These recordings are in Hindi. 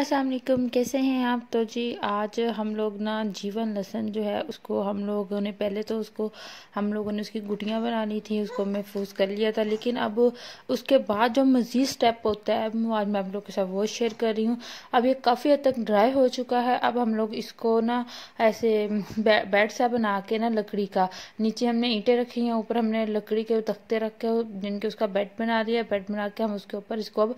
अस्सलाम वालेकुम कैसे हैं आप तो जी आज हम लोग ना जीवन लहसन जो है उसको हम लोगों ने पहले तो उसको हम लोगों ने उसकी गुटियाँ बनानी थी उसको महफूज कर लिया था लेकिन अब उसके बाद जो मज़ीद स्टेप होता है वो आज मैं आप लोग के साथ वो शेयर कर रही हूँ अब ये काफ़ी हद तक ड्राई हो चुका है अब हम लोग इसको ना ऐसे बै, बेड सा बना के ना लकड़ी का नीचे हमने ईंटें रखी हैं ऊपर हमने लकड़ी के तख्ते रखे जिनके उसका बेड बना दिया बेड बना के हम उसके ऊपर इसको अब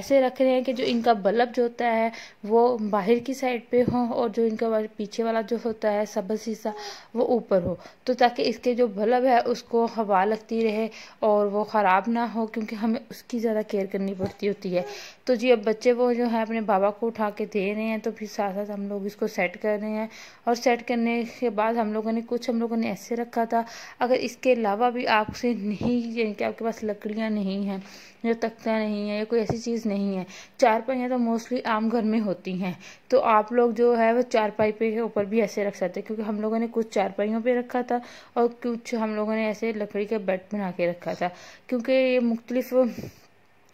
ऐसे रख रहे हैं कि जो इनका बल्ब जो होता है है वो बाहर की साइड पे हो और जो इनका पीछे वाला जो होता है सबस हिस्सा वो ऊपर हो तो ताकि इसके जो बल्ब है उसको हवा लगती रहे और वो ख़राब ना हो क्योंकि हमें उसकी ज़्यादा केयर करनी पड़ती होती है तो जी अब बच्चे वो जो है अपने बाबा को उठा के दे रहे हैं तो फिर साथ साथ हम लोग इसको सेट कर रहे हैं और सेट करने के बाद हम लोगों ने कुछ हम लोगों ने ऐसे रखा था अगर इसके अलावा भी आपसे नहीं यानी कि आपके पास लकड़ियाँ नहीं हैं या तख्ता नहीं है या कोई ऐसी चीज़ नहीं है चार पहियाँ तो मोस्टली आम घर में होती हैं तो आप लोग जो है वो चारपाई पे के ऊपर भी ऐसे रख सकते हैं क्योंकि हम लोगों ने कुछ चारपाइयों पे रखा था और कुछ हम लोगों ने ऐसे लकड़ी का बेड बना के रखा था क्योंकि ये मुख्तलिफ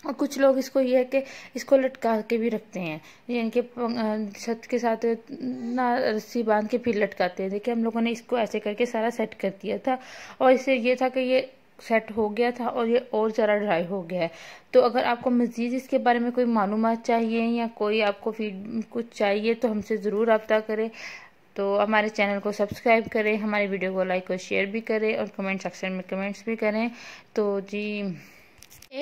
और कुछ लोग इसको ये है कि इसको लटका के भी रखते हैं यानी कि छत के साथ ना रस्सी बांध के फिर लटकाते हैं देखिए हम लोगों ने इसको ऐसे करके सारा सेट कर दिया था और इससे ये था कि ये सेट हो गया था और ये और ज़रा ड्राई हो गया है तो अगर आपको मज़ीद इसके बारे में कोई मालूम चाहिए या कोई आपको फीड कुछ चाहिए तो हमसे ज़रूर रबता करें तो हमारे चैनल को सब्सक्राइब करें हमारे वीडियो को लाइक और शेयर भी करें और कमेंट सेक्शन में कमेंट्स भी करें तो जी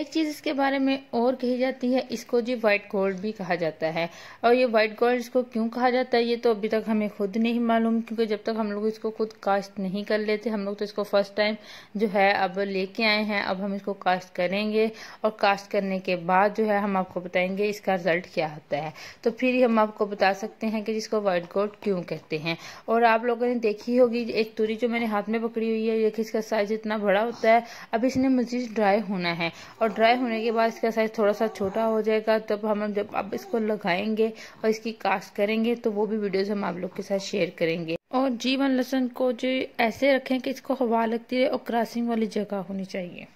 एक चीज़ इसके बारे में और कही जाती है इसको जी वाइट गोल्ड भी कहा जाता है और ये वाइट गोल्ड इसको क्यों कहा जाता है ये तो अभी तक हमें खुद नहीं मालूम क्योंकि जब तक हम लोग इसको खुद कास्ट नहीं कर लेते हम लोग तो इसको फर्स्ट टाइम जो है अब लेके आए हैं अब हम इसको कास्ट करेंगे और कास्ट करने के बाद जो है हम आपको बताएंगे इसका रिजल्ट क्या होता है तो फिर ही हम आपको बता सकते हैं कि जिसको वाइट गोल्ड क्यों कहते हैं और आप लोगों ने देखी होगी एक तुरी जो मैंने हाथ में पकड़ी हुई है ये इसका साइज इतना बड़ा होता है अब इसने मजीद ड्राई होना है और ड्राई होने के बाद इसका साइज़ थोड़ा सा छोटा हो जाएगा तब हम जब आप इसको लगाएंगे और इसकी कास्ट करेंगे तो वो भी वीडियोज़ हम आप लोग के साथ शेयर करेंगे और जीवन लहसन को जो ऐसे रखें कि इसको हवा लगती रहे और क्रॉसिंग वाली जगह होनी चाहिए